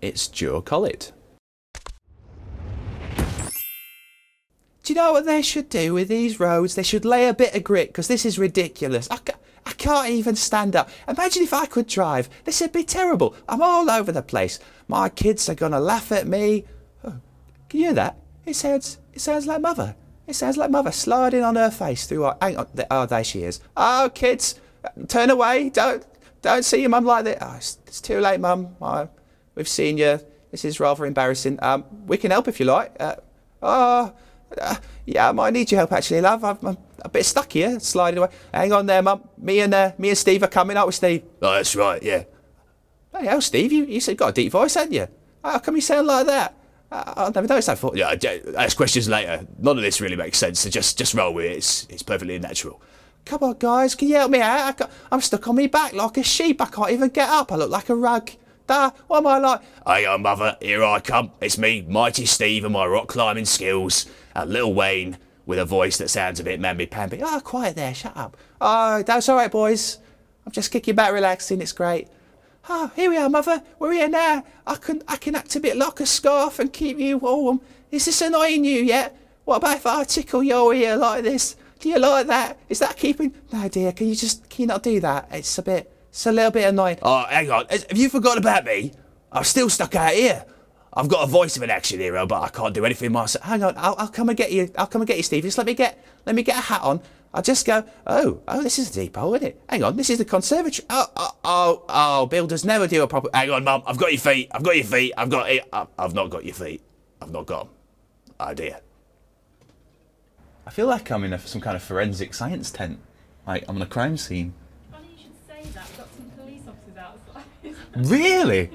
it's Joe Collett. Do you know what they should do with these roads? They should lay a bit of grit because this is ridiculous. I, ca I can't even stand up. Imagine if I could drive. This would be terrible. I'm all over the place. My kids are going to laugh at me. Oh, can you hear that? It sounds, it sounds like mother. It sounds like mother sliding on her face through our... Hang on. Oh, there she is. Oh, kids, turn away. Don't don't see your mum like that. Oh, it's, it's, too late, mum we've seen you. This is rather embarrassing. Um, we can help if you like. Uh, oh, uh, yeah, I might need your help actually, love. I'm, I'm, a bit stuck here, sliding away. Hang on there, mum. Me and uh, me and Steve are coming, out with Steve? Oh, that's right, yeah. Hey, hell, Steve, you, you said got a deep voice, have not you? How come you sound like that? I, have never noticed that before. Yeah, ask questions later. None of this really makes sense, so just just roll with it. It's, it's perfectly natural. Come on, guys, can you help me out? I am stuck on my back like a sheep. I can't even get up. I look like a rug da, what am I like? Hey, oh mother, here I come. It's me, Mighty Steve, and my rock climbing skills. And Lil Wayne with a voice that sounds a bit mamby-pamby. Ah, oh, quiet there, shut up. Oh, that's all right, boys. I'm just kicking back, relaxing, it's great. Oh, here we are, mother. We're here now. I can I can act a bit like a scarf and keep you warm. Is this annoying you yet? What about if I tickle your ear like this? Do you like that? Is that keeping? No, dear. Can you just can you not do that? It's a bit. It's a little bit annoying. Oh, hang on. Have you forgotten about me? I'm still stuck out here. I've got a voice of an action hero, but I can't do anything myself. Hang on, I'll, I'll, come and get you. I'll come and get you, Steve. Just let me get, let me get a hat on. I'll just go. Oh, oh, this is a depot, isn't it? Hang on, this is the conservatory. Oh, oh, oh, oh builders never do a proper. Hang on, Mum. I've got your feet. I've got your feet. I've got eh, it. I've not got your feet. I've not got them. Oh dear. I feel like I'm in a, some kind of forensic science tent. Like I'm on a crime scene that. have got some police officers outside. Really?